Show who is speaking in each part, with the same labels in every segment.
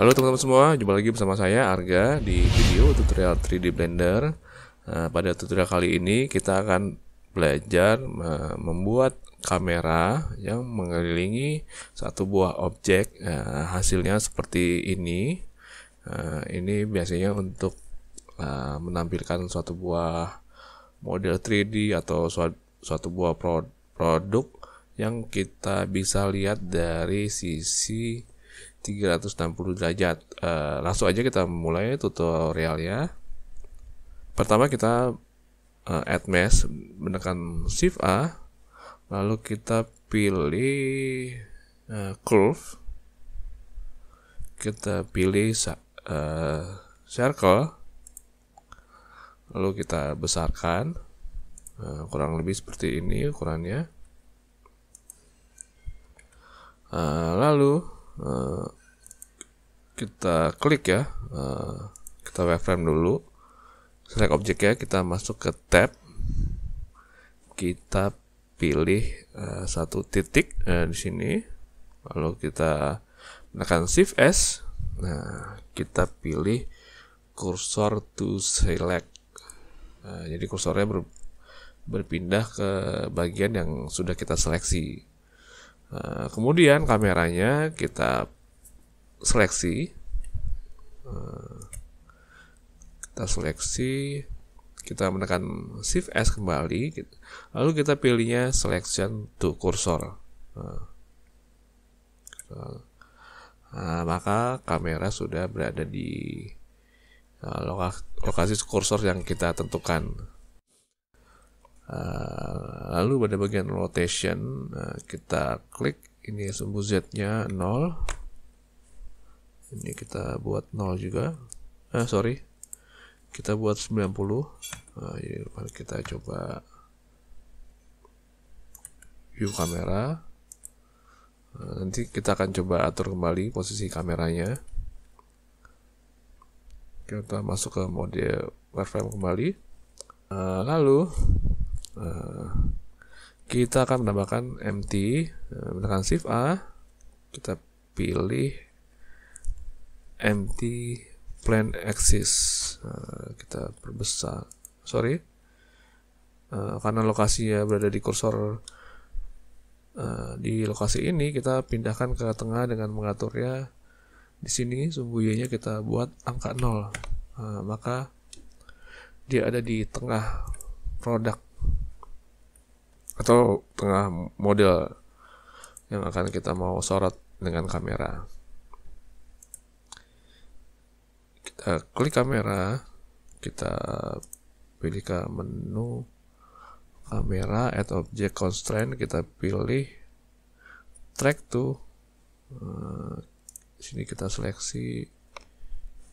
Speaker 1: Halo teman-teman semua, jumpa lagi bersama saya Arga di video tutorial 3D Blender. Nah, pada tutorial kali ini kita akan belajar membuat kamera yang mengelilingi satu buah objek. Nah, hasilnya seperti ini. Nah, ini biasanya untuk eh, menampilkan suatu buah model 3D atau suatu, buah produk yang kita bisa lihat dari sisi 360 derajat. E, langsung aja kita mulai tutorialnya. Pertama kita e, add mesh, menekan Shift A, lalu kita pilih e, curve, kita pilih e, circle, lalu kita besarkan, e, kurang lebih seperti ini ukurannya. Uh, lalu Eh, kita klik ya uh, kita wireframe dulu select objeknya kita masuk ke tab kita pilih uh, satu titik uh, di sini lalu kita menekan shift S nah kita pilih kursor to select uh, jadi kursornya ber, berpindah ke bagian yang sudah kita seleksi Eh, kemudian kameranya kita seleksi. Eh, kita seleksi, kita menekan Shift S kembali, lalu kita pilihnya selection to cursor. Nah, maka kamera sudah berada di lokasi, lokasi kursor yang kita tentukan. Ah, lalu pada bagian rotation uh, kita klik ini sumbu z-nya 0. Ini kita buat 0 juga. Ah, sorry. Kita buat 90. Uh, jadi kita coba view kamera. Uh, nanti kita akan coba atur kembali posisi kameranya. Kita masuk ke mode wireframe kembali. Uh, lalu Eh, kita akan menambahkan MT eh, menekan shift A kita pilih MT plan axis eh, kita perbesar sorry karena lokasi ya berada di kursor di lokasi ini kita pindahkan ke tengah dengan mengaturnya di sini sumbu y-nya kita buat angka 0 maka dia ada di tengah produk atau tengah model yang akan kita mau sorot dengan kamera. Kita klik kamera, kita pilih ke menu kamera, add object constraint, kita pilih track to uh, sini kita seleksi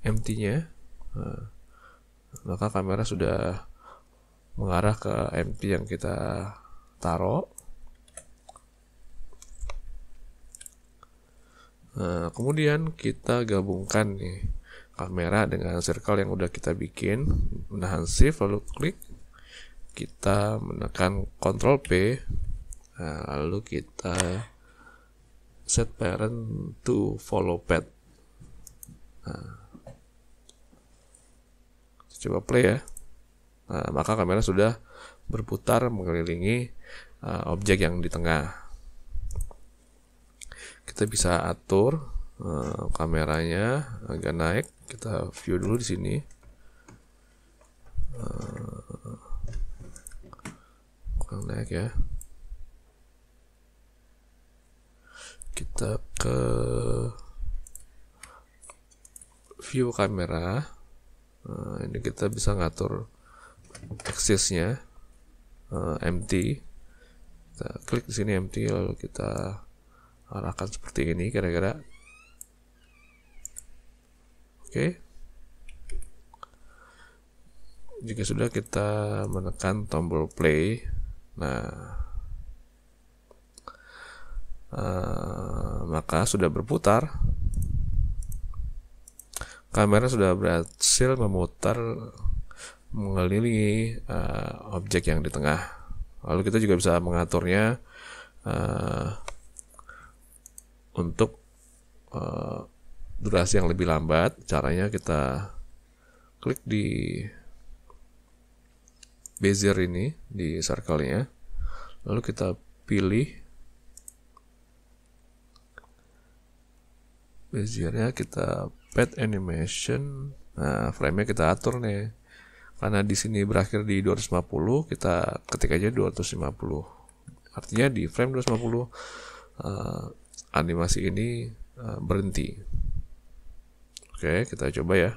Speaker 1: empty-nya. Nah, maka kamera sudah mengarah ke empty yang kita taruh nah, kemudian kita gabungkan nih kamera dengan circle yang udah kita bikin menahan shift lalu klik kita menekan ctrl P nah, lalu kita set parent to follow path nah, coba play ya Nah, maka kamera sudah berputar mengelilingi uh, objek yang di tengah. Kita bisa atur uh, kameranya agak naik. Kita view dulu di sini. Uh, kurang naik ya. Kita ke view kamera. Nah, ini kita bisa ngatur axisnya uh, eh, empty kita klik di sini empty lalu kita arahkan seperti ini kira-kira oke okay. jika sudah kita menekan tombol play nah uh, maka sudah berputar kamera sudah berhasil memutar mengelilingi uh, eh, objek yang di tengah. Lalu kita juga bisa mengaturnya uh, untuk uh, durasi yang lebih lambat. Caranya kita klik di bezier ini di circle-nya. Lalu kita pilih bezier-nya kita pet animation. Nah, frame-nya kita atur nih karena di sini berakhir di 250 kita ketik aja 250 artinya di frame 250 uh, eh, animasi ini uh, berhenti oke kita coba ya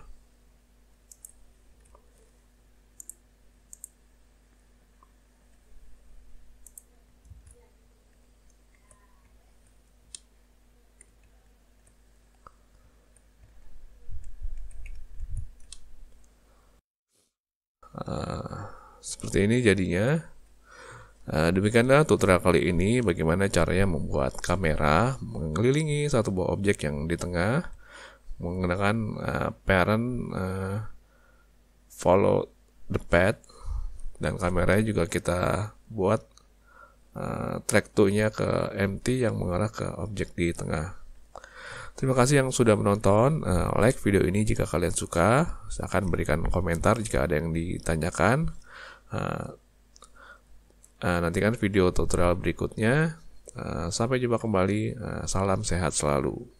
Speaker 1: Seperti ini jadinya. Nah, demikianlah tutorial kali ini bagaimana caranya membuat kamera mengelilingi satu buah objek yang di tengah menggunakan uh, parent uh, follow the path dan kameranya juga kita buat uh, track to nya ke empty yang mengarah ke objek di tengah. Terima kasih yang sudah menonton. like video ini jika kalian suka. Silahkan berikan komentar jika ada yang ditanyakan. Uh, uh, nantikan video tutorial berikutnya. Uh, sampai jumpa kembali. Uh, salam sehat selalu.